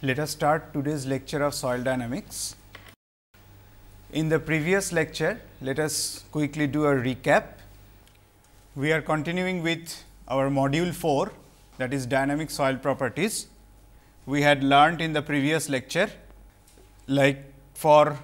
Let us start today's lecture of soil dynamics. In the previous lecture, let us quickly do a recap. We are continuing with our module 4 that is dynamic soil properties. We had learnt in the previous lecture like for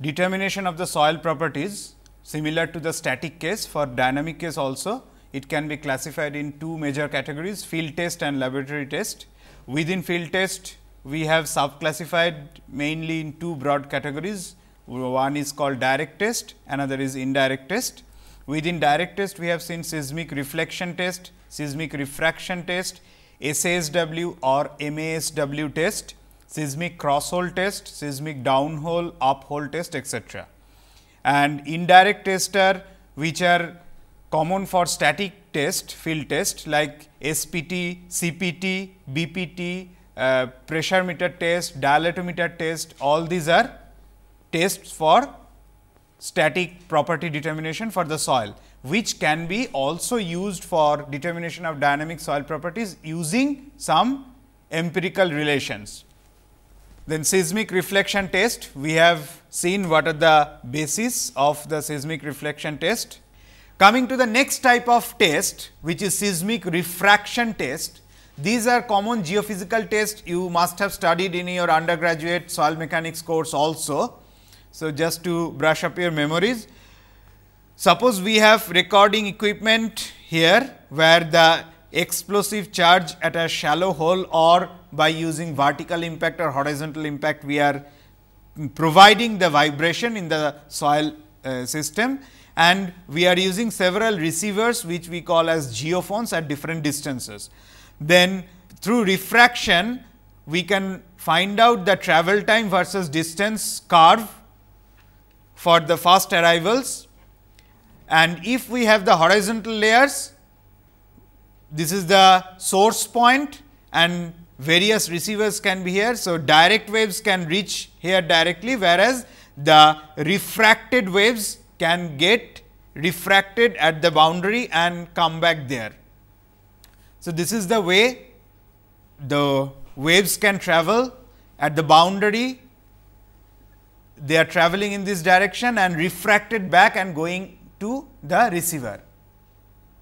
determination of the soil properties similar to the static case for dynamic case also it can be classified in two major categories field test and laboratory test. Within field test we have subclassified mainly in two broad categories. One is called direct test, another is indirect test. Within direct test, we have seen seismic reflection test, seismic refraction test, SASW or MASW test, seismic crosshole test, seismic downhole, uphole test, etc. And indirect tester, which are common for static test, field test like SPT, CPT, BPT, uh, pressure meter test, dilatometer test, all these are tests for static property determination for the soil, which can be also used for determination of dynamic soil properties using some empirical relations. Then seismic reflection test, we have seen what are the basis of the seismic reflection test. Coming to the next type of test, which is seismic refraction test. These are common geophysical tests you must have studied in your undergraduate soil mechanics course also. So, just to brush up your memories. Suppose we have recording equipment here where the explosive charge at a shallow hole or by using vertical impact or horizontal impact we are providing the vibration in the soil uh, system and we are using several receivers which we call as geophones at different distances then through refraction we can find out the travel time versus distance curve for the fast arrivals and if we have the horizontal layers this is the source point and various receivers can be here. So, direct waves can reach here directly whereas, the refracted waves can get refracted at the boundary and come back there. So, this is the way the waves can travel at the boundary they are traveling in this direction and refracted back and going to the receiver.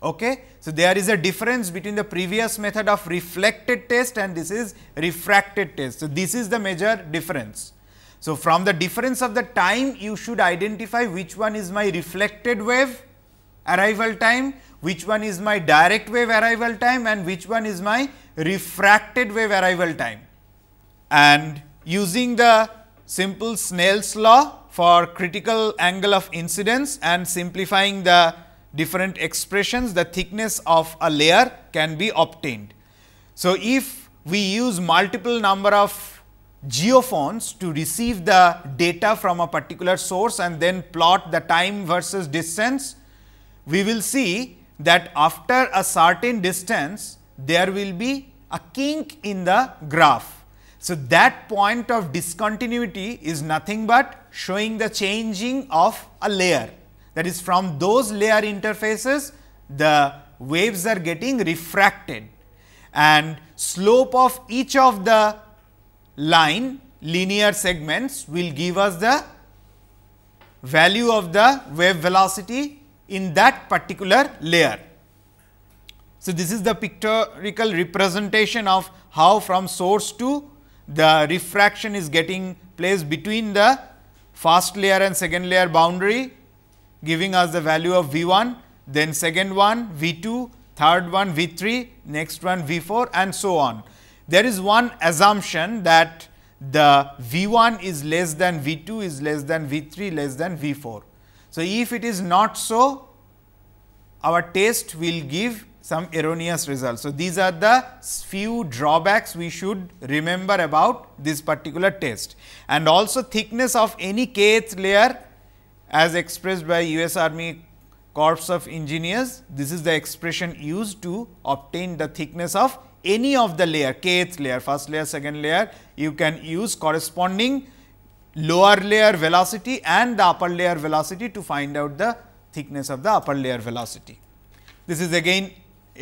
Okay? So, there is a difference between the previous method of reflected test and this is refracted test. So, this is the major difference. So, from the difference of the time you should identify which one is my reflected wave arrival time which one is my direct wave arrival time and which one is my refracted wave arrival time. And using the simple Snell's law for critical angle of incidence and simplifying the different expressions, the thickness of a layer can be obtained. So, if we use multiple number of geophones to receive the data from a particular source and then plot the time versus distance, we will see that after a certain distance, there will be a kink in the graph. So, that point of discontinuity is nothing but showing the changing of a layer. That is from those layer interfaces, the waves are getting refracted and slope of each of the line linear segments will give us the value of the wave velocity in that particular layer. So, this is the pictorial representation of how from source to the refraction is getting placed between the first layer and second layer boundary giving us the value of V 1, then second one V 2, third one V 3, next one V 4 and so on. There is one assumption that the V 1 is less than V 2 is less than V 3 less than V 4. So, if it is not so, our test will give some erroneous results. So, these are the few drawbacks we should remember about this particular test and also thickness of any kth layer as expressed by US Army Corps of Engineers. This is the expression used to obtain the thickness of any of the layer kth layer first layer second layer you can use corresponding lower layer velocity and the upper layer velocity to find out the thickness of the upper layer velocity. This is again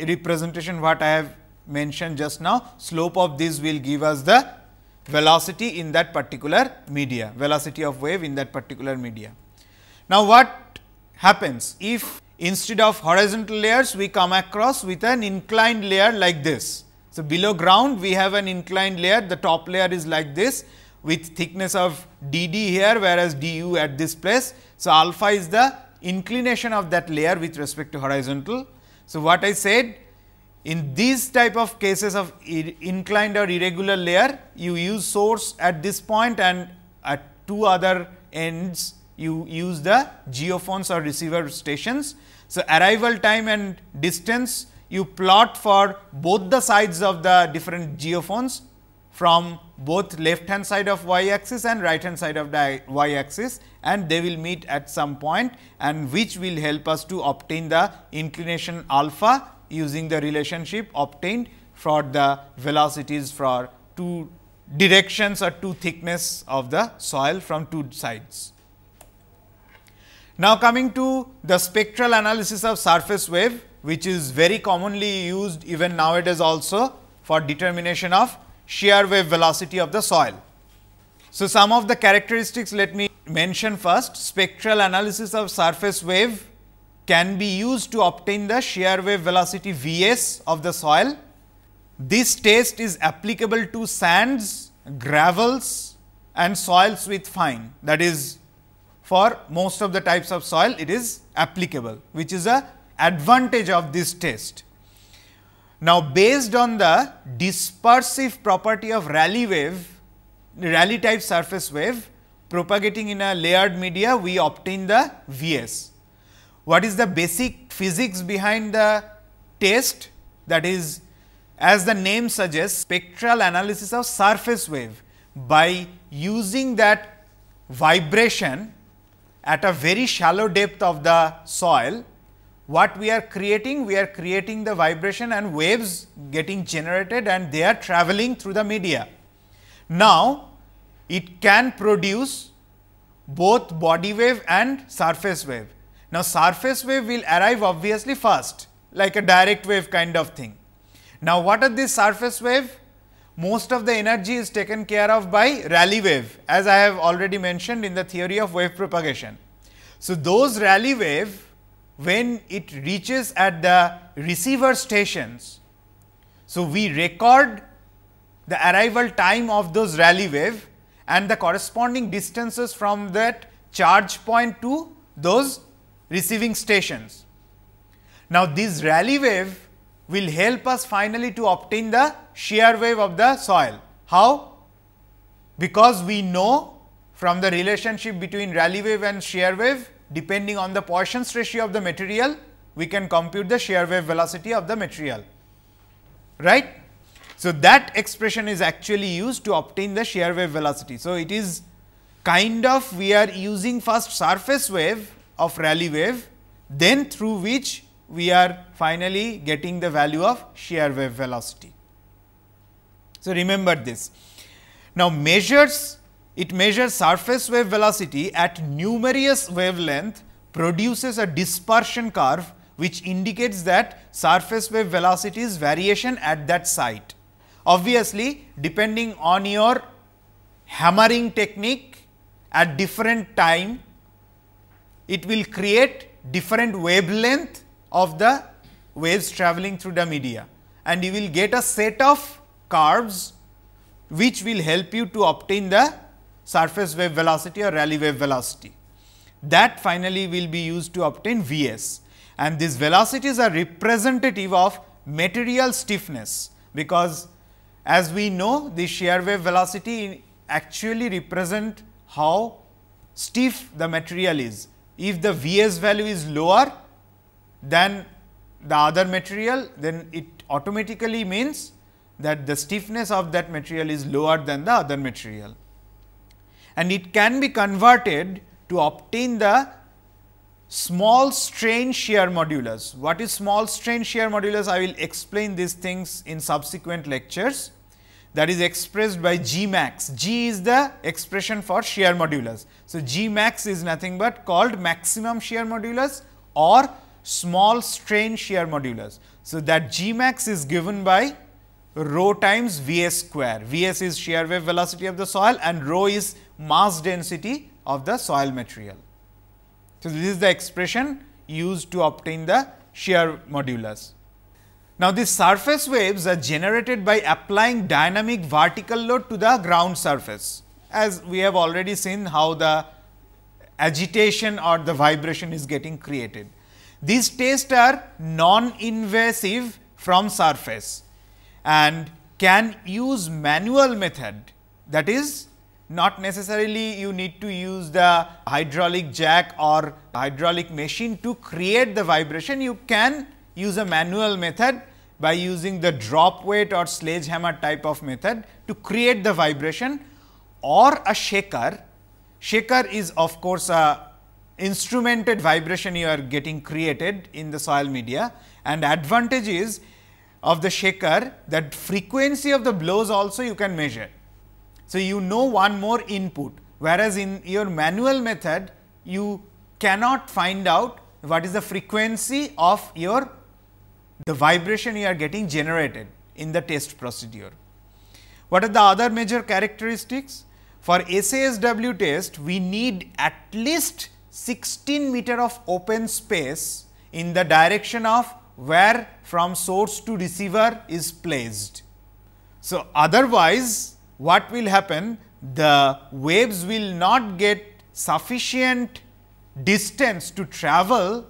representation what I have mentioned just now slope of this will give us the velocity in that particular media, velocity of wave in that particular media. Now, what happens if instead of horizontal layers we come across with an inclined layer like this. So, below ground we have an inclined layer, the top layer is like this with thickness of dD here whereas du at this place. So, alpha is the inclination of that layer with respect to horizontal. So, what I said in these type of cases of inclined or irregular layer you use source at this point and at two other ends you use the geophones or receiver stations. So, arrival time and distance you plot for both the sides of the different geophones from both left hand side of y axis and right hand side of the y axis and they will meet at some point and which will help us to obtain the inclination alpha using the relationship obtained for the velocities for two directions or two thickness of the soil from two sides. Now, coming to the spectral analysis of surface wave which is very commonly used even nowadays also for determination of shear wave velocity of the soil. So, some of the characteristics let me mention first spectral analysis of surface wave can be used to obtain the shear wave velocity V s of the soil. This test is applicable to sands, gravels and soils with fine that is for most of the types of soil it is applicable which is a advantage of this test. Now, based on the dispersive property of Rayleigh wave, Rayleigh type surface wave propagating in a layered media, we obtain the Vs. What is the basic physics behind the test? That is, as the name suggests, spectral analysis of surface wave by using that vibration at a very shallow depth of the soil what we are creating? We are creating the vibration and waves getting generated and they are traveling through the media. Now, it can produce both body wave and surface wave. Now, surface wave will arrive obviously first like a direct wave kind of thing. Now, what are these surface wave? Most of the energy is taken care of by Rayleigh wave as I have already mentioned in the theory of wave propagation. So, those Rayleigh wave when it reaches at the receiver stations, so we record the arrival time of those rally wave and the corresponding distances from that charge point to those receiving stations. Now, this rally wave will help us finally to obtain the shear wave of the soil. How? Because we know from the relationship between rally wave and shear wave depending on the Poisson's ratio of the material, we can compute the shear wave velocity of the material, right. So, that expression is actually used to obtain the shear wave velocity. So, it is kind of we are using first surface wave of Rayleigh wave, then through which we are finally getting the value of shear wave velocity. So, remember this. Now, measures it measures surface wave velocity at numerous wavelength, produces a dispersion curve which indicates that surface wave velocity is variation at that site. Obviously, depending on your hammering technique at different time, it will create different wavelength of the waves traveling through the media and you will get a set of curves which will help you to obtain the surface wave velocity or Rayleigh wave velocity. That finally will be used to obtain Vs and these velocities are representative of material stiffness because as we know the shear wave velocity actually represent how stiff the material is. If the Vs value is lower than the other material, then it automatically means that the stiffness of that material is lower than the other material and it can be converted to obtain the small strain shear modulus. What is small strain shear modulus? I will explain these things in subsequent lectures that is expressed by G max. G is the expression for shear modulus. So, G max is nothing but called maximum shear modulus or small strain shear modulus. So, that G max is given by rho times Vs square. Vs is shear wave velocity of the soil and rho is mass density of the soil material. So, this is the expression used to obtain the shear modulus. Now, the surface waves are generated by applying dynamic vertical load to the ground surface. As we have already seen how the agitation or the vibration is getting created. These tests are non-invasive from surface and can use manual method that is not necessarily you need to use the hydraulic jack or hydraulic machine to create the vibration. You can use a manual method by using the drop weight or sledgehammer type of method to create the vibration or a shaker. Shaker is of course, a instrumented vibration you are getting created in the soil media and advantage is of the shaker, that frequency of the blows also you can measure. So, you know one more input, whereas in your manual method, you cannot find out what is the frequency of your the vibration you are getting generated in the test procedure. What are the other major characteristics? For SASW test, we need at least 16 meter of open space in the direction of where from source to receiver is placed. So, otherwise what will happen? The waves will not get sufficient distance to travel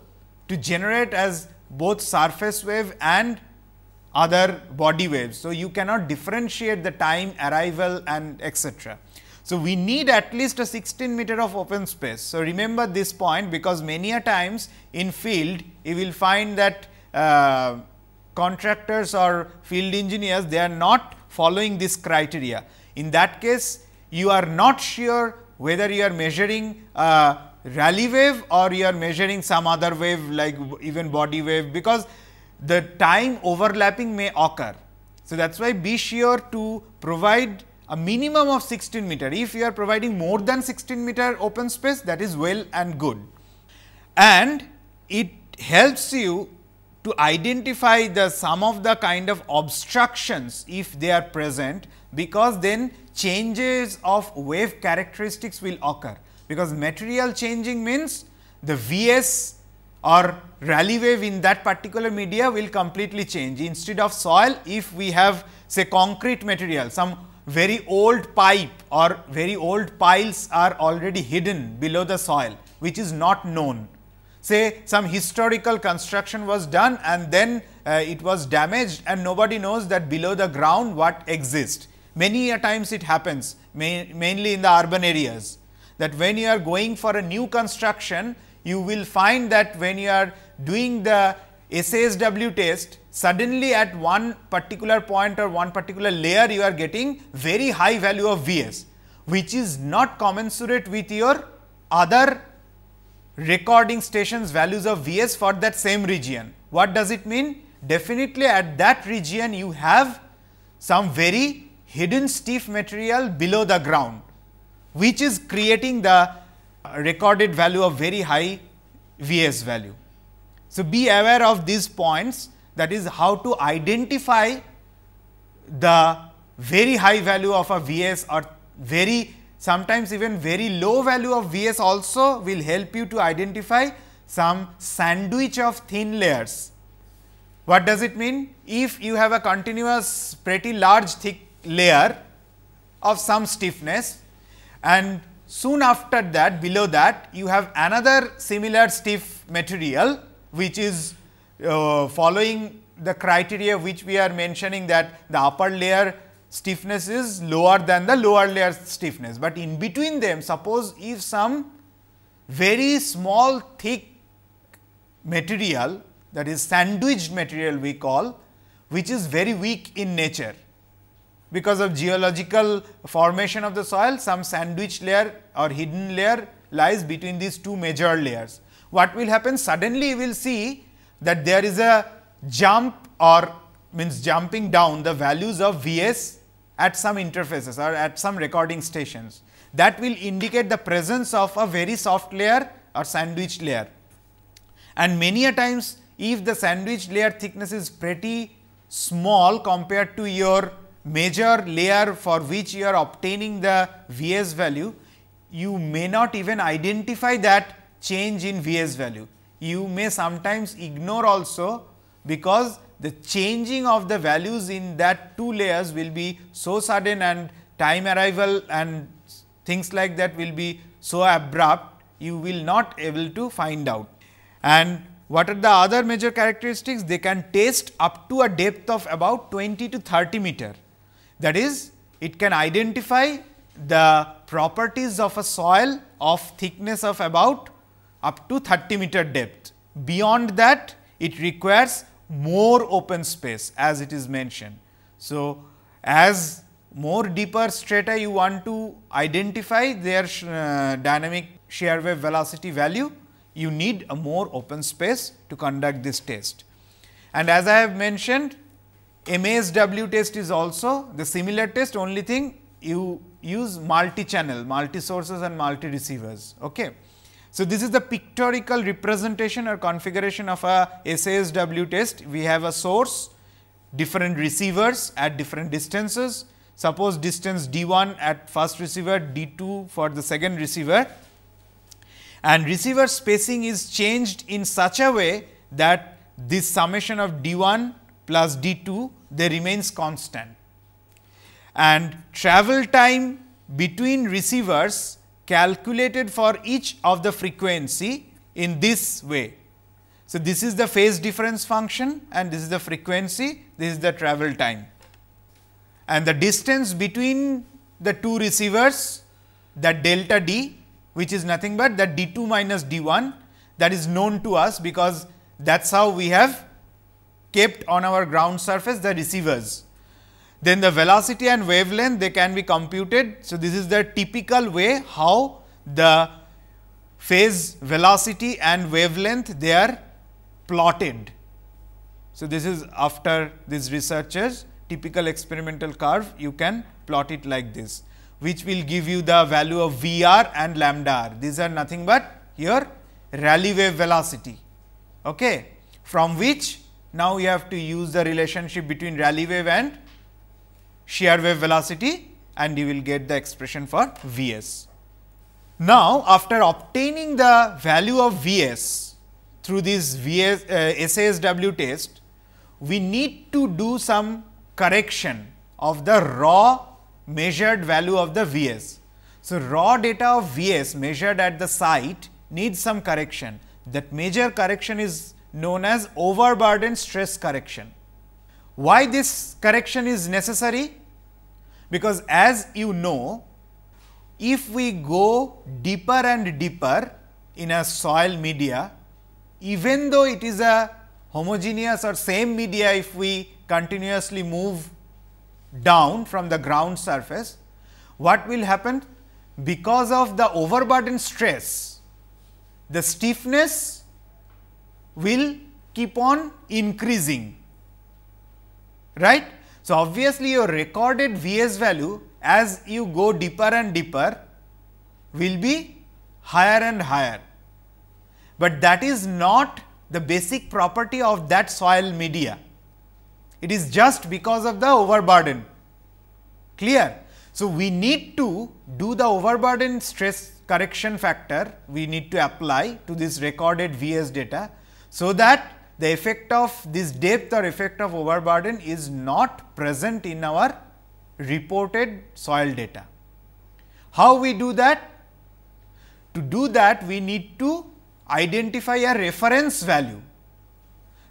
to generate as both surface wave and other body waves. So, you cannot differentiate the time arrival and etc. So, we need at least a 16 meter of open space. So, remember this point because many a times in field you will find that uh, contractors or field engineers, they are not following this criteria. In that case, you are not sure whether you are measuring a rally wave or you are measuring some other wave like even body wave because the time overlapping may occur. So, that is why be sure to provide a minimum of 16 meter. If you are providing more than 16 meter open space that is well and good and it helps you to identify the some of the kind of obstructions if they are present because then changes of wave characteristics will occur because material changing means the VS or Rayleigh wave in that particular media will completely change. Instead of soil, if we have say concrete material, some very old pipe or very old piles are already hidden below the soil, which is not known say some historical construction was done and then uh, it was damaged and nobody knows that below the ground what exists. Many a times it happens mainly in the urban areas that when you are going for a new construction, you will find that when you are doing the SASW test, suddenly at one particular point or one particular layer, you are getting very high value of Vs, which is not commensurate with your other recording stations values of Vs for that same region. What does it mean? Definitely at that region you have some very hidden stiff material below the ground, which is creating the recorded value of very high Vs value. So, be aware of these points that is how to identify the very high value of a Vs or very Sometimes even very low value of Vs also will help you to identify some sandwich of thin layers. What does it mean? If you have a continuous pretty large thick layer of some stiffness and soon after that below that you have another similar stiff material which is uh, following the criteria which we are mentioning that the upper layer stiffness is lower than the lower layer stiffness, but in between them suppose if some very small thick material that is sandwiched material we call which is very weak in nature. Because of geological formation of the soil some sandwich layer or hidden layer lies between these two major layers. What will happen suddenly we will see that there is a jump or means jumping down the values of Vs at some interfaces or at some recording stations. That will indicate the presence of a very soft layer or sandwich layer. And many a times if the sandwich layer thickness is pretty small compared to your major layer for which you are obtaining the Vs value, you may not even identify that change in Vs value. You may sometimes ignore also because the changing of the values in that two layers will be so sudden and time arrival and things like that will be so abrupt, you will not able to find out. And what are the other major characteristics? They can taste up to a depth of about 20 to 30 meter. That is, it can identify the properties of a soil of thickness of about up to 30 meter depth. Beyond that, it requires more open space as it is mentioned. So, as more deeper strata you want to identify their uh, dynamic shear wave velocity value, you need a more open space to conduct this test. And as I have mentioned, MASW test is also the similar test, only thing you use multi-channel, multi-sources and multi-receivers. Okay. So, this is the pictorial representation or configuration of a SASW test. We have a source, different receivers at different distances. Suppose distance D1 at first receiver, D2 for the second receiver and receiver spacing is changed in such a way that this summation of D1 plus D2 they remains constant and travel time between receivers calculated for each of the frequency in this way. So, this is the phase difference function and this is the frequency, this is the travel time. And the distance between the two receivers that delta d which is nothing but that d 2 minus d 1 that is known to us because that is how we have kept on our ground surface the receivers. Then the velocity and wavelength they can be computed. So, this is the typical way how the phase velocity and wavelength they are plotted. So, this is after these researchers typical experimental curve you can plot it like this which will give you the value of V r and lambda r. These are nothing but your Rayleigh wave velocity okay, from which now you have to use the relationship between Rayleigh wave and shear wave velocity and you will get the expression for V s. Now, after obtaining the value of V s through this VS, uh, SASW test, we need to do some correction of the raw measured value of the V s. So, raw data of V s measured at the site needs some correction. That major correction is known as overburden stress correction. Why this correction is necessary? Because as you know, if we go deeper and deeper in a soil media, even though it is a homogeneous or same media if we continuously move down from the ground surface, what will happen? Because of the overburden stress, the stiffness will keep on increasing right? So, obviously, your recorded Vs value as you go deeper and deeper will be higher and higher, but that is not the basic property of that soil media. It is just because of the overburden, clear? So, we need to do the overburden stress correction factor we need to apply to this recorded Vs data, so that the effect of this depth or effect of overburden is not present in our reported soil data. How we do that? To do that, we need to identify a reference value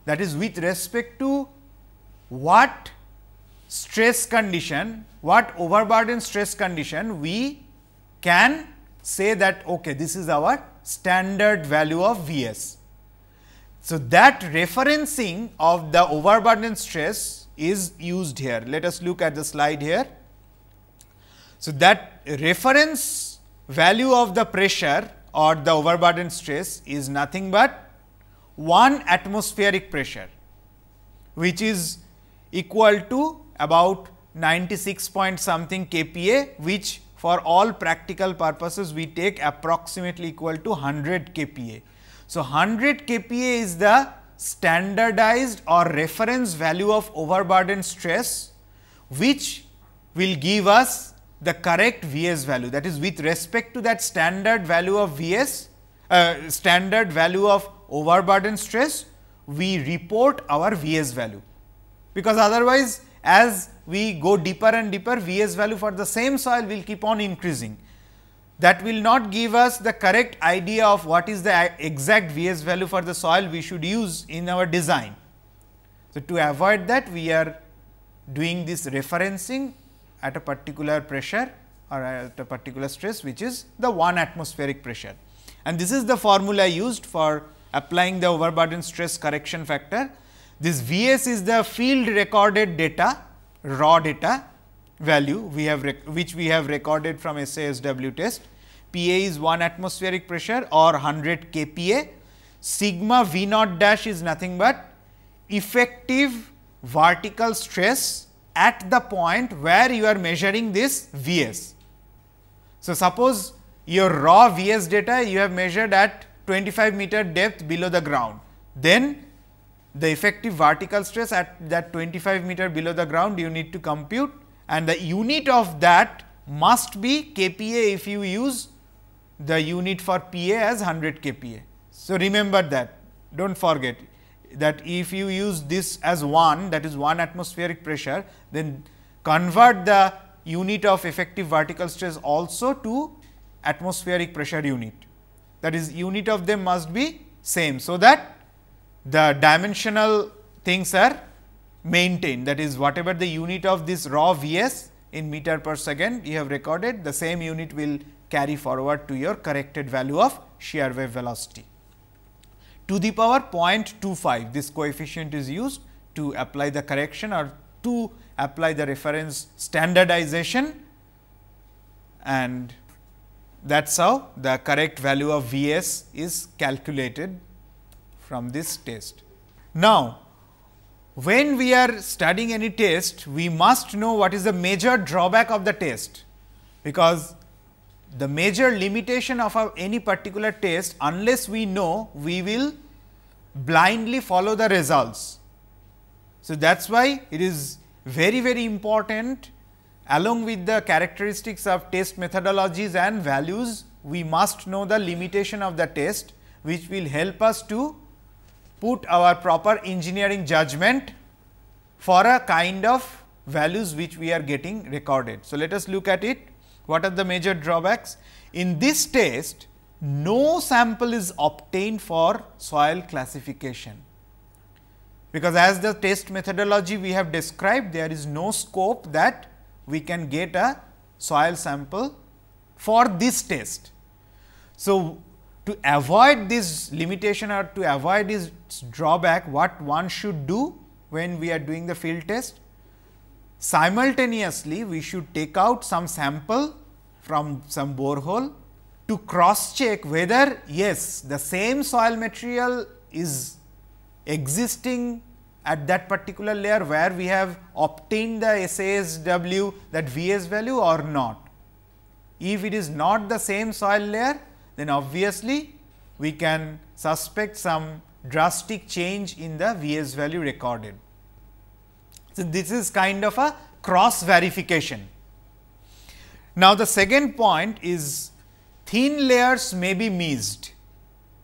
that is with respect to what stress condition, what overburden stress condition we can say that okay, this is our standard value of V s. So, that referencing of the overburden stress is used here. Let us look at the slide here. So, that reference value of the pressure or the overburden stress is nothing but one atmospheric pressure, which is equal to about 96 point something kPa, which for all practical purposes we take approximately equal to 100 kPa. So 100 kPa is the standardized or reference value of overburden stress which will give us the correct Vs value that is with respect to that standard value of Vs uh, standard value of overburden stress we report our Vs value because otherwise as we go deeper and deeper Vs value for the same soil will keep on increasing that will not give us the correct idea of what is the exact Vs value for the soil we should use in our design. So, to avoid that we are doing this referencing at a particular pressure or at a particular stress which is the 1 atmospheric pressure. And this is the formula used for applying the overburden stress correction factor. This Vs is the field recorded data, raw data value we have which we have recorded from SASW test. Pa is 1 atmospheric pressure or 100 kPa. Sigma V naught dash is nothing but effective vertical stress at the point where you are measuring this Vs. So, suppose your raw Vs data you have measured at 25 meter depth below the ground, then the effective vertical stress at that 25 meter below the ground you need to compute and the unit of that must be kPa if you use the unit for Pa as 100 kPa. So, remember that do not forget that if you use this as 1 that is 1 atmospheric pressure then convert the unit of effective vertical stress also to atmospheric pressure unit that is unit of them must be same. So, that the dimensional things are Maintain that is whatever the unit of this raw Vs in meter per second you have recorded the same unit will carry forward to your corrected value of shear wave velocity. To the power 0.25 this coefficient is used to apply the correction or to apply the reference standardization and that is how the correct value of V s is calculated from this test. Now, when we are studying any test, we must know what is the major drawback of the test, because the major limitation of any particular test, unless we know, we will blindly follow the results. So, that is why it is very, very important along with the characteristics of test methodologies and values, we must know the limitation of the test, which will help us to put our proper engineering judgment for a kind of values which we are getting recorded. So, let us look at it. What are the major drawbacks? In this test, no sample is obtained for soil classification because as the test methodology we have described there is no scope that we can get a soil sample for this test. So, to avoid this limitation or to avoid this drawback, what one should do when we are doing the field test? Simultaneously, we should take out some sample from some borehole to cross check whether yes, the same soil material is existing at that particular layer where we have obtained the SASW that VS value or not. If it is not the same soil layer, then obviously we can suspect some drastic change in the Vs value recorded. So, this is kind of a cross verification. Now, the second point is thin layers may be missed.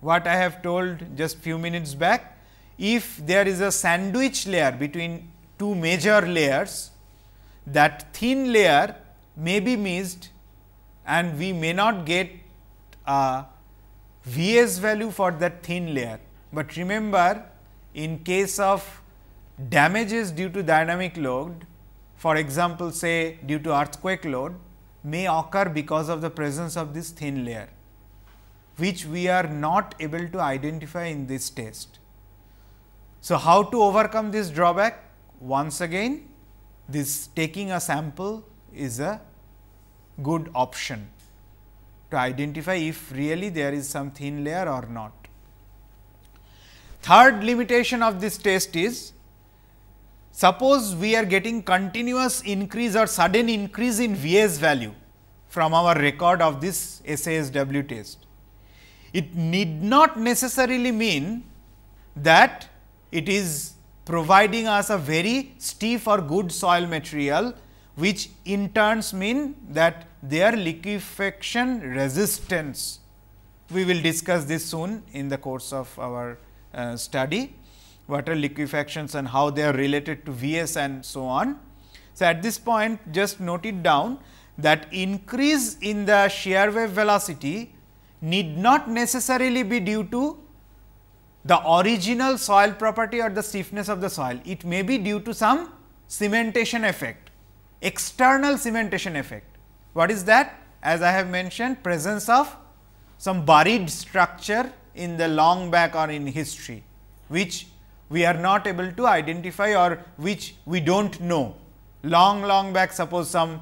What I have told just few minutes back, if there is a sandwich layer between two major layers, that thin layer may be missed and we may not get a Vs value for that thin layer. But remember in case of damages due to dynamic load, for example, say due to earthquake load may occur because of the presence of this thin layer, which we are not able to identify in this test. So, how to overcome this drawback? Once again, this taking a sample is a good option to identify if really there is some thin layer or not. Third limitation of this test is suppose we are getting continuous increase or sudden increase in Vs value from our record of this SASW test. It need not necessarily mean that it is providing us a very stiff or good soil material which in turns mean that their liquefaction resistance. We will discuss this soon in the course of our uh, study, water liquefactions and how they are related to Vs and so on. So, at this point just note it down that increase in the shear wave velocity need not necessarily be due to the original soil property or the stiffness of the soil. It may be due to some cementation effect, external cementation effect. What is that? As I have mentioned, presence of some buried structure in the long back or in history, which we are not able to identify or which we do not know. Long, long back, suppose some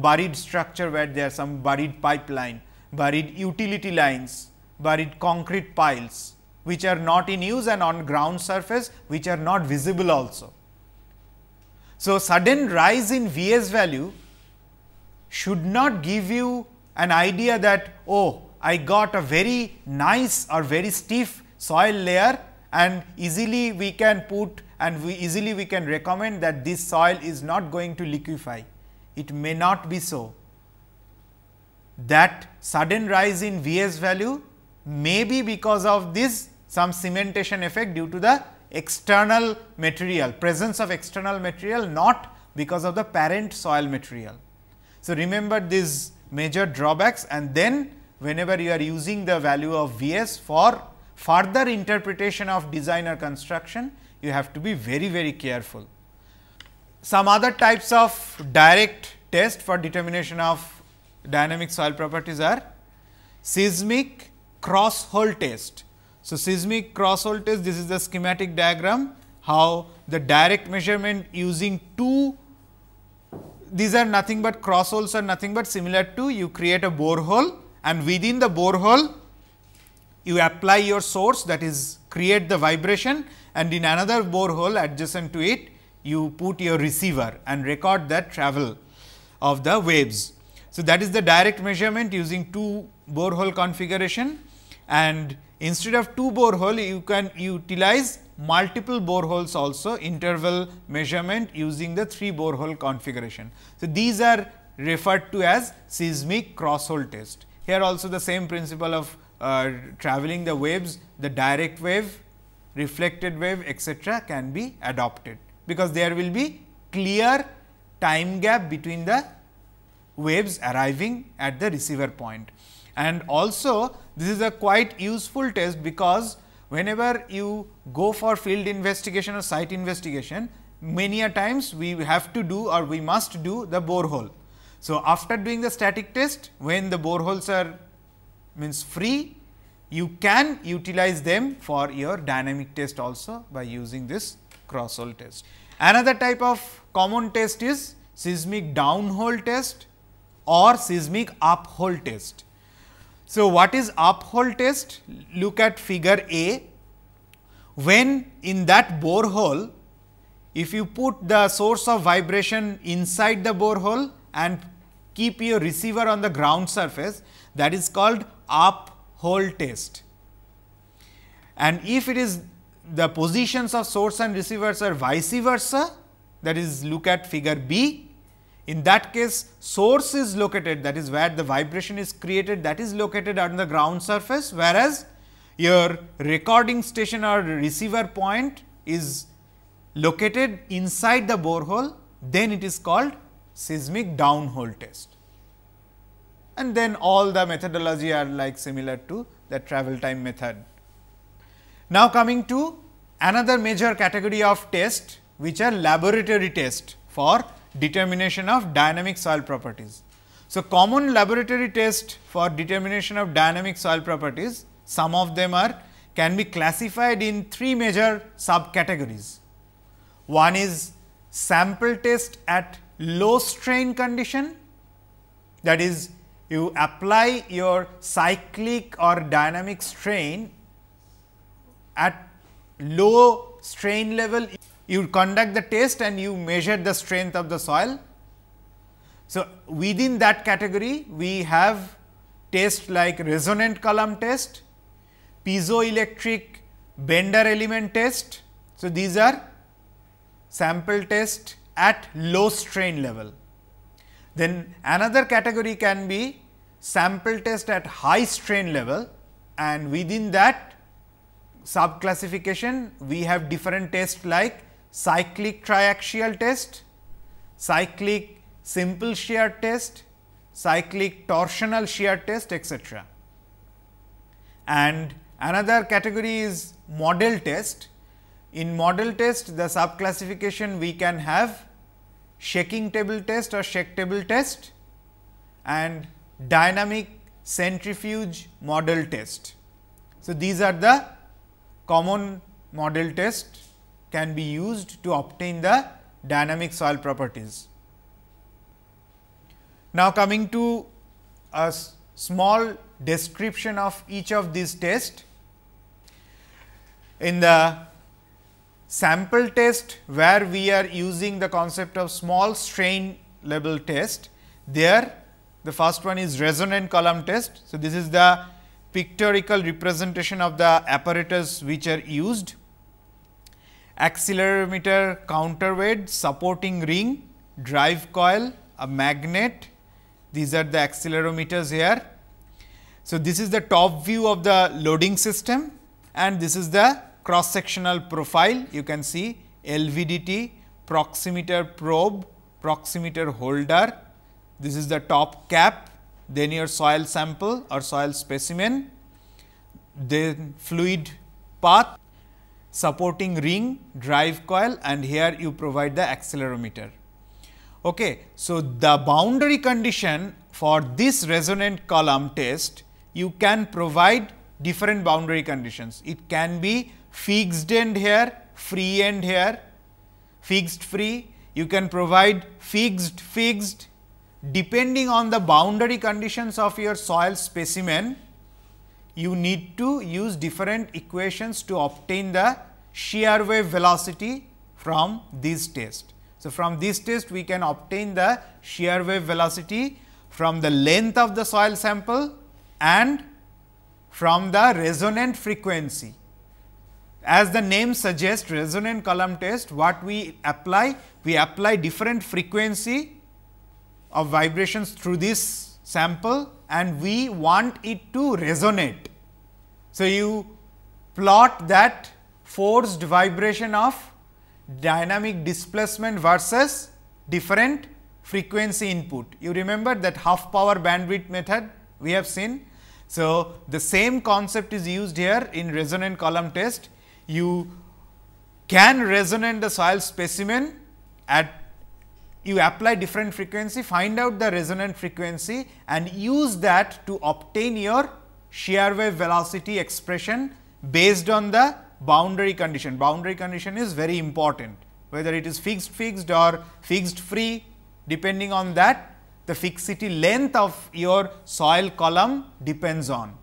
buried structure where there are some buried pipeline, buried utility lines, buried concrete piles, which are not in use and on ground surface, which are not visible also. So, sudden rise in Vs value should not give you an idea that, oh, I got a very nice or very stiff soil layer and easily we can put and we easily we can recommend that this soil is not going to liquefy. It may not be so. That sudden rise in Vs value may be because of this some cementation effect due to the external material, presence of external material not because of the parent soil material. So, remember these major drawbacks and then whenever you are using the value of V s for further interpretation of design or construction, you have to be very, very careful. Some other types of direct test for determination of dynamic soil properties are seismic cross hole test. So, seismic cross hole test this is the schematic diagram how the direct measurement using two these are nothing but cross holes are nothing but similar to you create a borehole and within the borehole you apply your source that is create the vibration and in another borehole adjacent to it you put your receiver and record that travel of the waves. So, that is the direct measurement using two borehole configuration and instead of two borehole you can utilize multiple boreholes also interval measurement using the 3 borehole configuration. So, these are referred to as seismic crosshole test. Here also the same principle of uh, traveling the waves, the direct wave, reflected wave etc., can be adopted, because there will be clear time gap between the waves arriving at the receiver point. And also this is a quite useful test, because whenever you go for field investigation or site investigation, many a times we have to do or we must do the borehole. So, after doing the static test, when the boreholes are means free, you can utilize them for your dynamic test also by using this crosshole test. Another type of common test is seismic downhole test or seismic uphole test. So, what is uphole test? Look at figure A. When in that borehole, if you put the source of vibration inside the borehole and keep your receiver on the ground surface, that is called uphole test. And if it is the positions of source and receivers are vice versa, that is look at figure B, in that case, source is located that is where the vibration is created that is located on the ground surface, whereas your recording station or receiver point is located inside the borehole, then it is called seismic downhole test. And then all the methodology are like similar to the travel time method. Now, coming to another major category of test, which are laboratory test for determination of dynamic soil properties. So, common laboratory test for determination of dynamic soil properties, some of them are can be classified in three major subcategories. One is sample test at low strain condition that is you apply your cyclic or dynamic strain at low strain level you conduct the test and you measure the strength of the soil. So, within that category we have tests like resonant column test, piezoelectric Bender element test. So, these are sample test at low strain level. Then another category can be sample test at high strain level and within that sub classification we have different tests like cyclic triaxial test, cyclic simple shear test, cyclic torsional shear test etc. And another category is model test. In model test the sub classification we can have shaking table test or shake table test and dynamic centrifuge model test. So, these are the common model test can be used to obtain the dynamic soil properties. Now, coming to a small description of each of these tests. In the sample test where we are using the concept of small strain level test, there the first one is resonant column test. So, this is the pictorial representation of the apparatus which are used accelerometer counterweight, supporting ring, drive coil, a magnet. These are the accelerometers here. So, this is the top view of the loading system and this is the cross sectional profile. You can see LVDT, proximeter probe, proximeter holder. This is the top cap, then your soil sample or soil specimen, then fluid path supporting ring, drive coil and here you provide the accelerometer. Okay. So, the boundary condition for this resonant column test, you can provide different boundary conditions. It can be fixed end here, free end here, fixed free, you can provide fixed fixed depending on the boundary conditions of your soil specimen you need to use different equations to obtain the shear wave velocity from this test. So, from this test we can obtain the shear wave velocity from the length of the soil sample and from the resonant frequency. As the name suggests resonant column test what we apply? We apply different frequency of vibrations through this sample and we want it to resonate. So, you plot that forced vibration of dynamic displacement versus different frequency input. You remember that half power bandwidth method we have seen. So, the same concept is used here in resonant column test. You can resonate the soil specimen at you apply different frequency, find out the resonant frequency and use that to obtain your shear wave velocity expression based on the boundary condition. Boundary condition is very important, whether it is fixed fixed or fixed free depending on that the fixity length of your soil column depends on.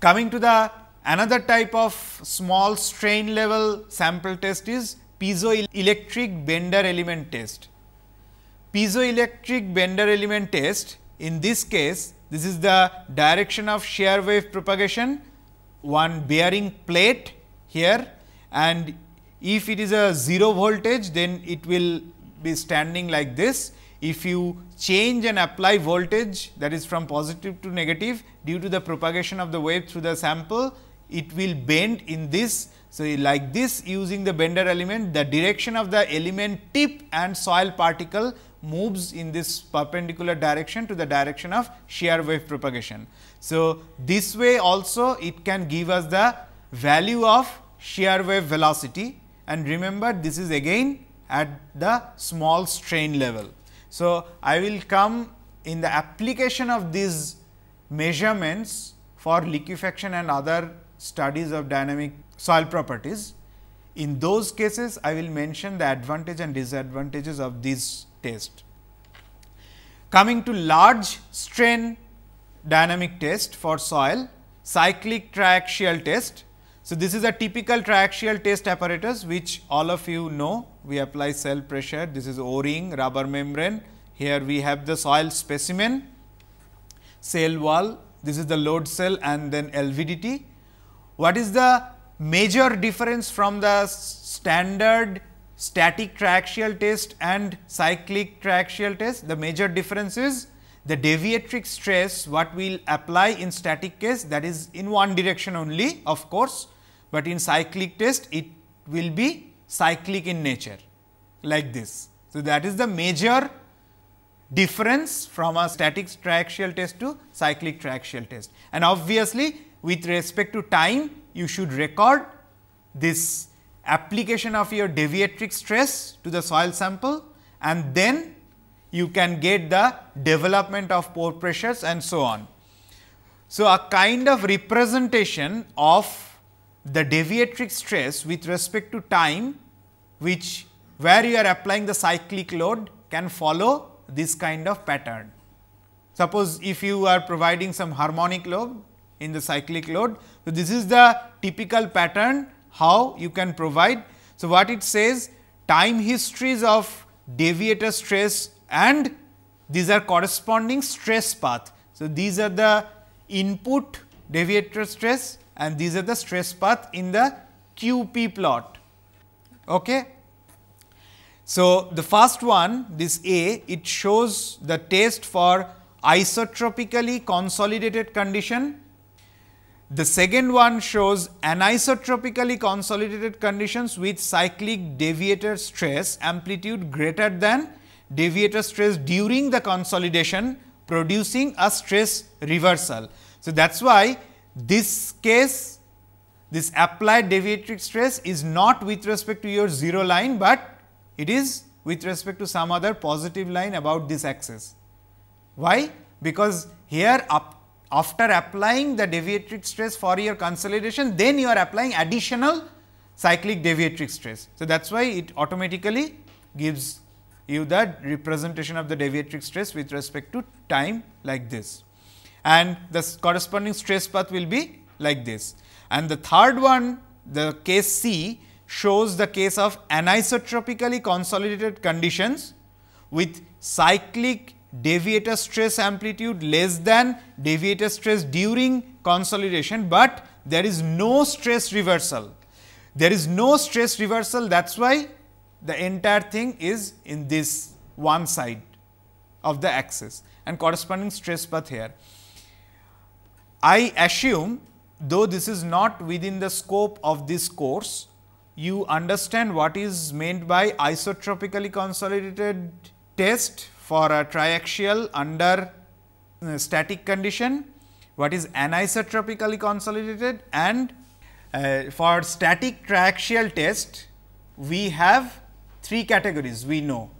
Coming to the another type of small strain level sample test is piezoelectric bender element test. Piezoelectric bender element test in this case, this is the direction of shear wave propagation, one bearing plate here and if it is a 0 voltage then it will be standing like this. If you change and apply voltage that is from positive to negative due to the propagation of the wave through the sample, it will bend in this so, like this using the Bender element, the direction of the element tip and soil particle moves in this perpendicular direction to the direction of shear wave propagation. So, this way also it can give us the value of shear wave velocity and remember this is again at the small strain level. So, I will come in the application of these measurements for liquefaction and other studies of dynamic soil properties. In those cases, I will mention the advantage and disadvantages of these tests. Coming to large strain dynamic test for soil, cyclic triaxial test. So, this is a typical triaxial test apparatus which all of you know. We apply cell pressure, this is O-ring, rubber membrane. Here we have the soil specimen, cell wall, this is the load cell and then LVDT. What is the major difference from the standard static triaxial test and cyclic triaxial test. The major difference is the deviatric stress what we will apply in static case that is in one direction only of course, but in cyclic test it will be cyclic in nature like this. So, that is the major difference from a static triaxial test to cyclic triaxial test and obviously, with respect to time you should record this application of your deviatric stress to the soil sample and then you can get the development of pore pressures and so on. So, a kind of representation of the deviatric stress with respect to time which where you are applying the cyclic load can follow this kind of pattern. Suppose if you are providing some harmonic load in the cyclic load. So, this is the typical pattern how you can provide. So, what it says time histories of deviator stress and these are corresponding stress path. So, these are the input deviator stress and these are the stress path in the QP plot. Okay. So, the first one this A it shows the test for isotropically consolidated condition the second one shows anisotropically consolidated conditions with cyclic deviator stress amplitude greater than deviator stress during the consolidation producing a stress reversal. So, that is why this case this applied deviator stress is not with respect to your 0 line, but it is with respect to some other positive line about this axis. Why? Because here up after applying the deviatric stress for your consolidation, then you are applying additional cyclic deviatric stress. So, that is why it automatically gives you the representation of the deviatric stress with respect to time like this and the corresponding stress path will be like this. And the third one the case C shows the case of anisotropically consolidated conditions with cyclic deviator stress amplitude less than deviator stress during consolidation, but there is no stress reversal. There is no stress reversal, that is why the entire thing is in this one side of the axis and corresponding stress path here. I assume though this is not within the scope of this course, you understand what is meant by isotropically consolidated test for a triaxial under uh, static condition, what is anisotropically consolidated and uh, for static triaxial test, we have three categories we know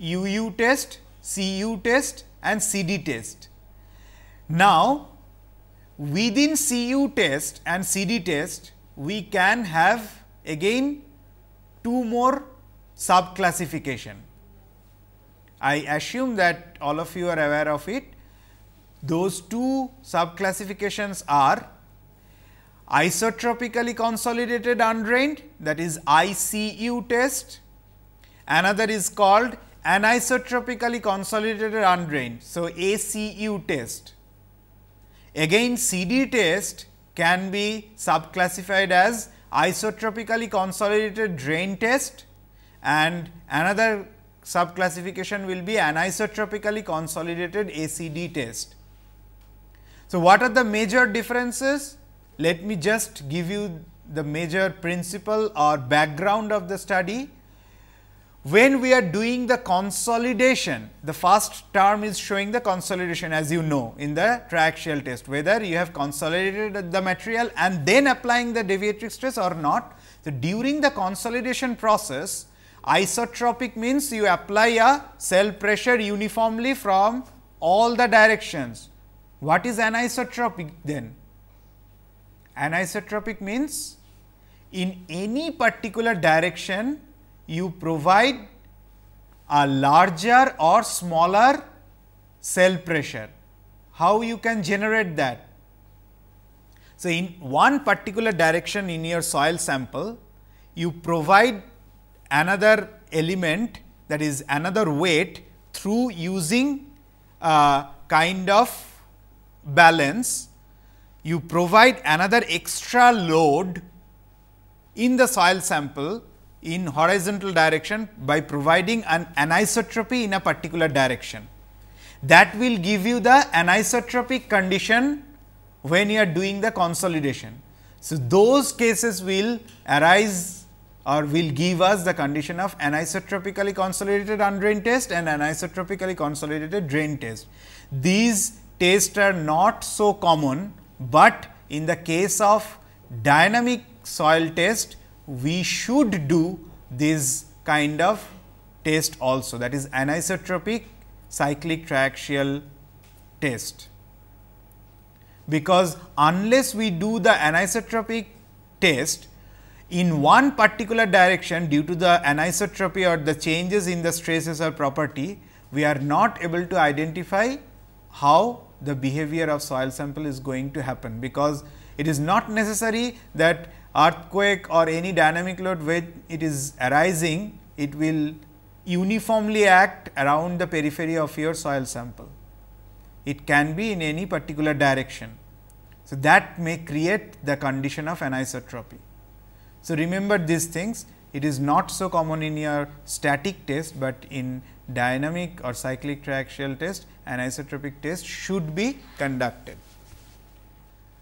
UU test, CU test and CD test. Now, within CU test and CD test, we can have again two more sub classification. I assume that all of you are aware of it. Those two subclassifications are isotropically consolidated undrained that is ICU test. Another is called anisotropically consolidated undrained. So, ACU test. Again CD test can be subclassified as isotropically consolidated drain test and another subclassification will be anisotropically consolidated ACD test. So, what are the major differences? Let me just give you the major principle or background of the study. When we are doing the consolidation, the first term is showing the consolidation as you know in the triaxial test, whether you have consolidated the material and then applying the deviatrix stress or not. So, during the consolidation process, Isotropic means you apply a cell pressure uniformly from all the directions. What is anisotropic then? Anisotropic means in any particular direction you provide a larger or smaller cell pressure. How you can generate that? So, in one particular direction in your soil sample, you provide another element that is another weight through using uh, kind of balance, you provide another extra load in the soil sample in horizontal direction by providing an anisotropy in a particular direction. That will give you the anisotropic condition when you are doing the consolidation. So, those cases will arise or will give us the condition of anisotropically consolidated undrained test and anisotropically consolidated drain test. These tests are not so common, but in the case of dynamic soil test, we should do this kind of test also that is anisotropic cyclic triaxial test. Because unless we do the anisotropic test, in one particular direction due to the anisotropy or the changes in the stresses or property, we are not able to identify how the behavior of soil sample is going to happen, because it is not necessary that earthquake or any dynamic load when it is arising, it will uniformly act around the periphery of your soil sample. It can be in any particular direction. So, that may create the condition of anisotropy. So, remember these things it is not so common in your static test, but in dynamic or cyclic triaxial test and isotropic test should be conducted.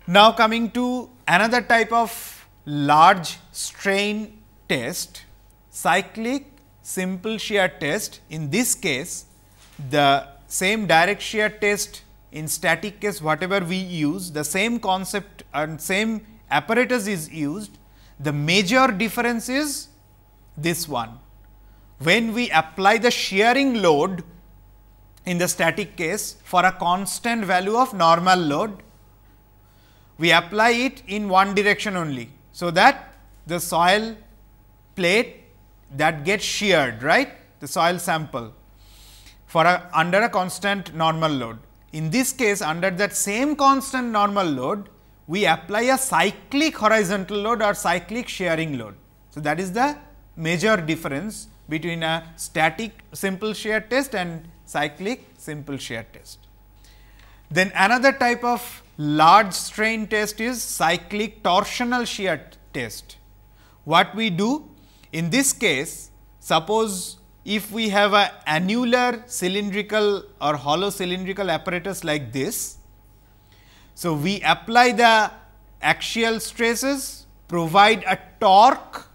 Now, coming to another type of large strain test, cyclic simple shear test. In this case, the same direct shear test in static case whatever we use, the same concept and same apparatus is used, the major difference is this one. When we apply the shearing load in the static case for a constant value of normal load, we apply it in one direction only. So, that the soil plate that gets sheared, right, the soil sample for a, under a constant normal load. In this case, under that same constant normal load, we apply a cyclic horizontal load or cyclic shearing load. So, that is the major difference between a static simple shear test and cyclic simple shear test. Then another type of large strain test is cyclic torsional shear test. What we do in this case, suppose if we have a annular cylindrical or hollow cylindrical apparatus like this, so, we apply the axial stresses, provide a torque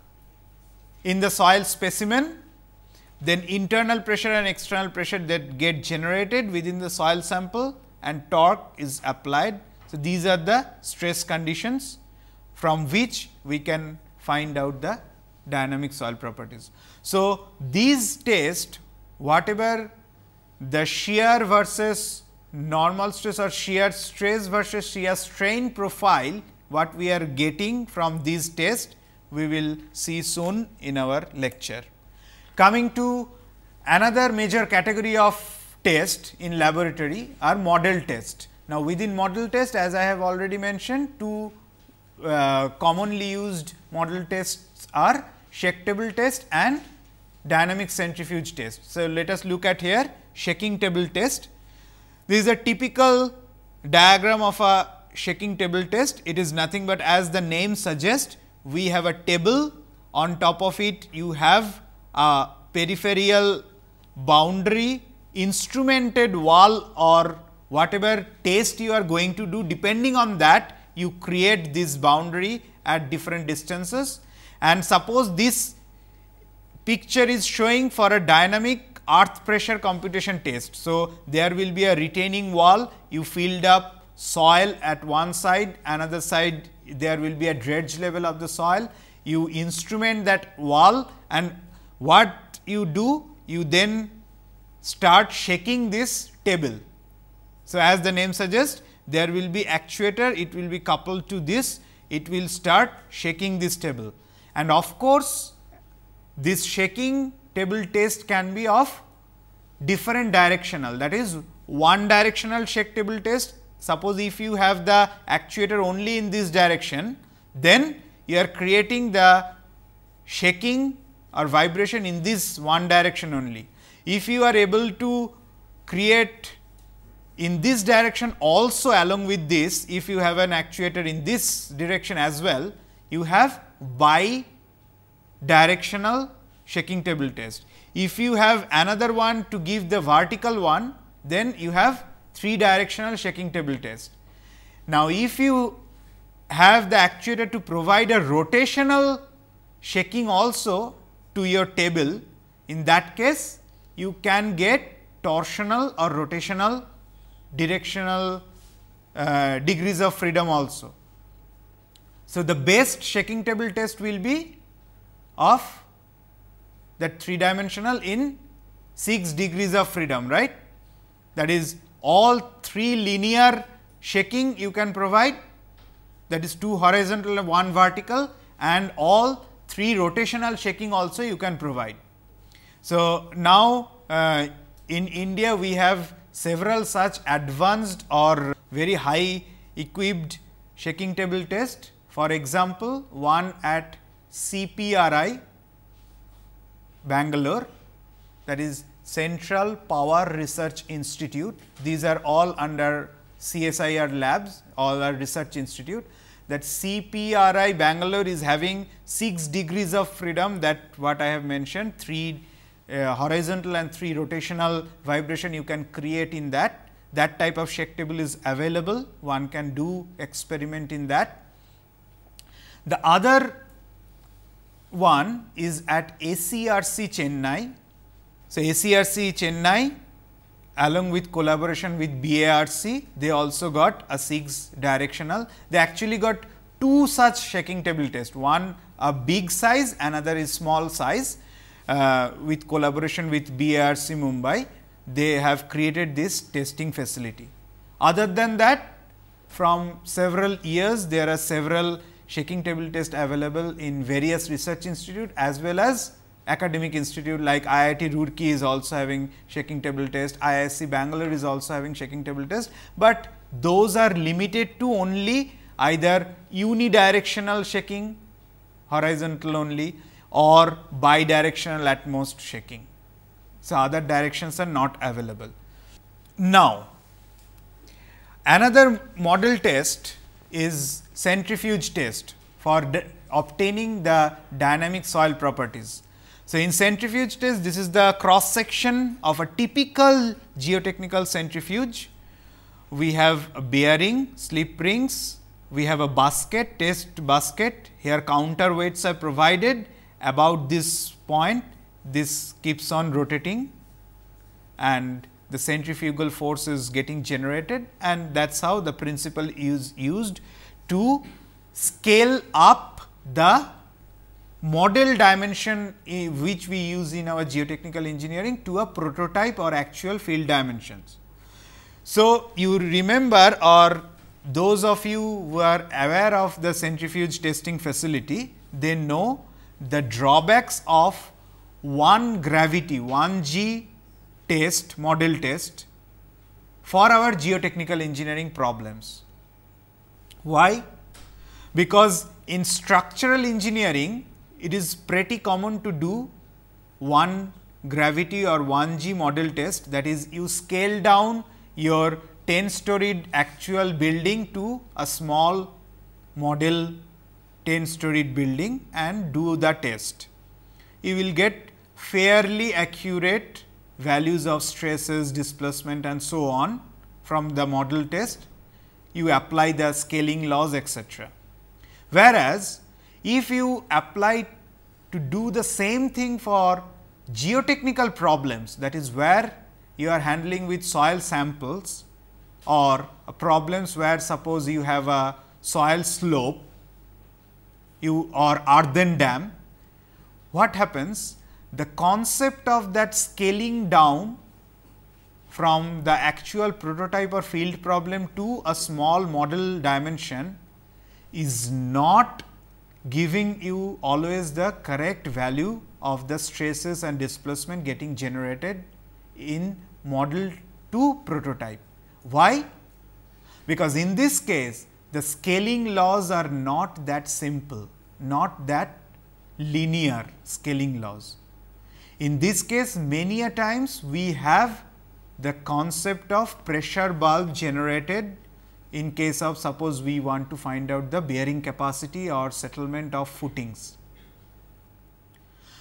in the soil specimen, then internal pressure and external pressure that get generated within the soil sample and torque is applied. So, these are the stress conditions from which we can find out the dynamic soil properties. So, these tests whatever the shear versus normal stress or shear stress versus shear strain profile what we are getting from these tests we will see soon in our lecture. Coming to another major category of test in laboratory are model test. Now, within model test as I have already mentioned two uh, commonly used model tests are shake table test and dynamic centrifuge test. So, let us look at here shaking table test. This is a typical diagram of a shaking table test. It is nothing but as the name suggests, we have a table on top of it you have a peripheral boundary instrumented wall or whatever test you are going to do depending on that you create this boundary at different distances and suppose this picture is showing for a dynamic earth pressure computation test. So, there will be a retaining wall, you filled up soil at one side, another side there will be a dredge level of the soil, you instrument that wall and what you do, you then start shaking this table. So, as the name suggests, there will be actuator, it will be coupled to this, it will start shaking this table. And of course, this shaking table test can be of different directional that is one directional shake table test. Suppose if you have the actuator only in this direction, then you are creating the shaking or vibration in this one direction only. If you are able to create in this direction also along with this, if you have an actuator in this direction as well, you have bi-directional shaking table test. If you have another one to give the vertical one, then you have three directional shaking table test. Now, if you have the actuator to provide a rotational shaking also to your table, in that case you can get torsional or rotational directional uh, degrees of freedom also. So, the best shaking table test will be of that three dimensional in 6 degrees of freedom, right. That is all three linear shaking you can provide that is two horizontal and one vertical and all three rotational shaking also you can provide. So, now uh, in India we have several such advanced or very high equipped shaking table test. For example, one at CPRI Bangalore that is Central Power Research Institute. These are all under CSIR labs, all are research institute that CPRI Bangalore is having 6 degrees of freedom that what I have mentioned 3 uh, horizontal and 3 rotational vibration you can create in that. That type of shake table is available, one can do experiment in that. The other one is at ACRC Chennai. So, ACRC Chennai along with collaboration with BARC, they also got a 6 directional. They actually got two such shaking table test, one a big size, another is small size. Uh, with collaboration with BARC Mumbai, they have created this testing facility. Other than that, from several years, there are several shaking table test available in various research institute as well as academic institute like IIT Roorkee is also having shaking table test, IISc Bangalore is also having shaking table test, but those are limited to only either unidirectional shaking horizontal only or bidirectional at most shaking. So, other directions are not available. Now, another model test is centrifuge test for obtaining the dynamic soil properties. So, in centrifuge test, this is the cross section of a typical geotechnical centrifuge. We have a bearing, slip rings, we have a basket, test basket. Here counterweights are provided about this point. This keeps on rotating and the centrifugal force is getting generated and that is how the principle is used to scale up the model dimension which we use in our geotechnical engineering to a prototype or actual field dimensions. So, you remember or those of you who are aware of the centrifuge testing facility, they know the drawbacks of one gravity, one G test, model test for our geotechnical engineering problems. Why? Because in structural engineering, it is pretty common to do one gravity or 1G model test that is you scale down your 10 storied actual building to a small model 10 storied building and do the test. You will get fairly accurate values of stresses, displacement and so on from the model test you apply the scaling laws etc. Whereas, if you apply to do the same thing for geotechnical problems that is where you are handling with soil samples or problems where suppose you have a soil slope you or Arden dam, what happens? The concept of that scaling down from the actual prototype or field problem to a small model dimension is not giving you always the correct value of the stresses and displacement getting generated in model to prototype. Why? Because in this case the scaling laws are not that simple, not that linear scaling laws. In this case many a times we have the concept of pressure bulb generated in case of suppose we want to find out the bearing capacity or settlement of footings.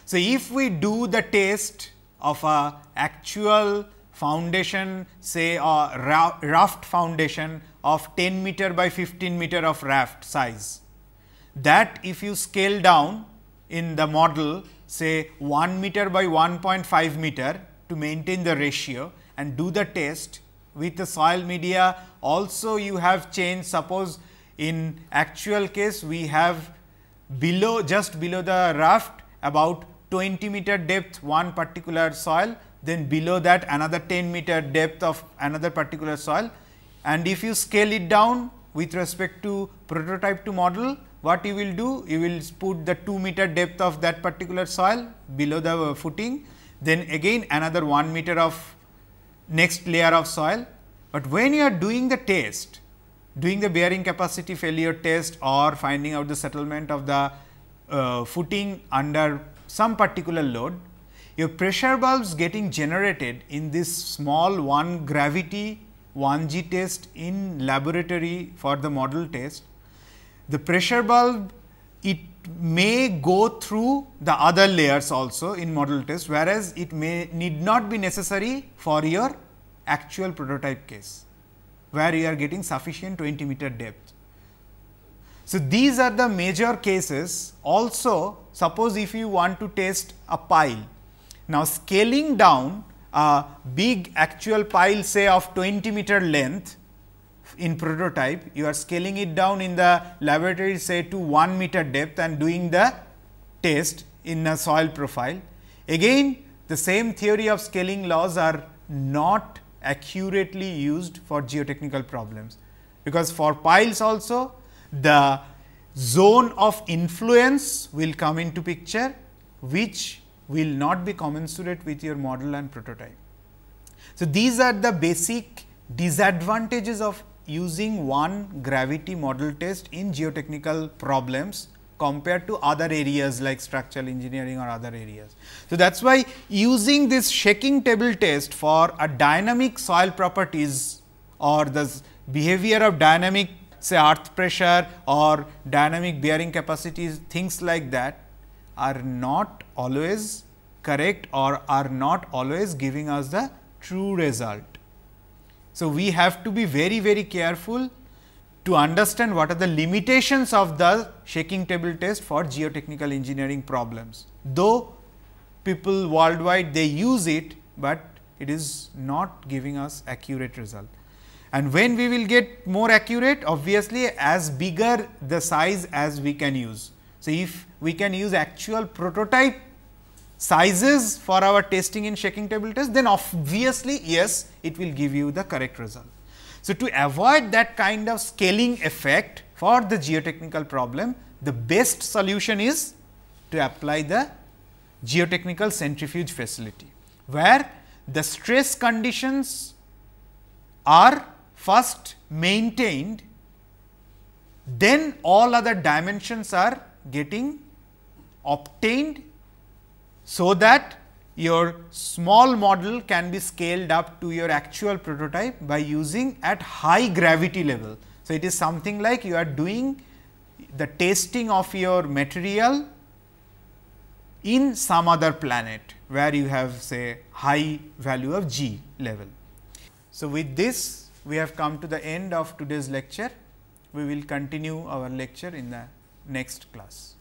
So, if we do the test of a actual foundation say a raft foundation of 10 meter by 15 meter of raft size, that if you scale down in the model say 1 meter by 1.5 meter to maintain the ratio, and do the test with the soil media also you have changed suppose in actual case we have below just below the raft about 20 meter depth one particular soil then below that another 10 meter depth of another particular soil and if you scale it down with respect to prototype to model what you will do you will put the 2 meter depth of that particular soil below the footing then again another 1 meter of next layer of soil. But when you are doing the test, doing the bearing capacity failure test or finding out the settlement of the uh, footing under some particular load, your pressure bulbs getting generated in this small 1 gravity 1 G test in laboratory for the model test. The pressure bulb it may go through the other layers also in model test, whereas it may need not be necessary for your actual prototype case, where you are getting sufficient 20 meter depth. So, these are the major cases also suppose if you want to test a pile. Now, scaling down a big actual pile say of 20 meter length in prototype, you are scaling it down in the laboratory say to 1 meter depth and doing the test in a soil profile. Again, the same theory of scaling laws are not accurately used for geotechnical problems, because for piles also the zone of influence will come into picture, which will not be commensurate with your model and prototype. So, these are the basic disadvantages of using one gravity model test in geotechnical problems compared to other areas like structural engineering or other areas. So, that is why using this shaking table test for a dynamic soil properties or the behavior of dynamic say earth pressure or dynamic bearing capacities things like that are not always correct or are not always giving us the true result. So, we have to be very, very careful to understand what are the limitations of the shaking table test for geotechnical engineering problems. Though people worldwide they use it, but it is not giving us accurate result. And when we will get more accurate obviously as bigger the size as we can use. So, if we can use actual prototype sizes for our testing in shaking table test, then obviously yes, it will give you the correct result. So, to avoid that kind of scaling effect for the geotechnical problem, the best solution is to apply the geotechnical centrifuge facility, where the stress conditions are first maintained, then all other dimensions are getting obtained so that your small model can be scaled up to your actual prototype by using at high gravity level. So, it is something like you are doing the testing of your material in some other planet where you have say high value of g level. So, with this we have come to the end of today's lecture. We will continue our lecture in the next class.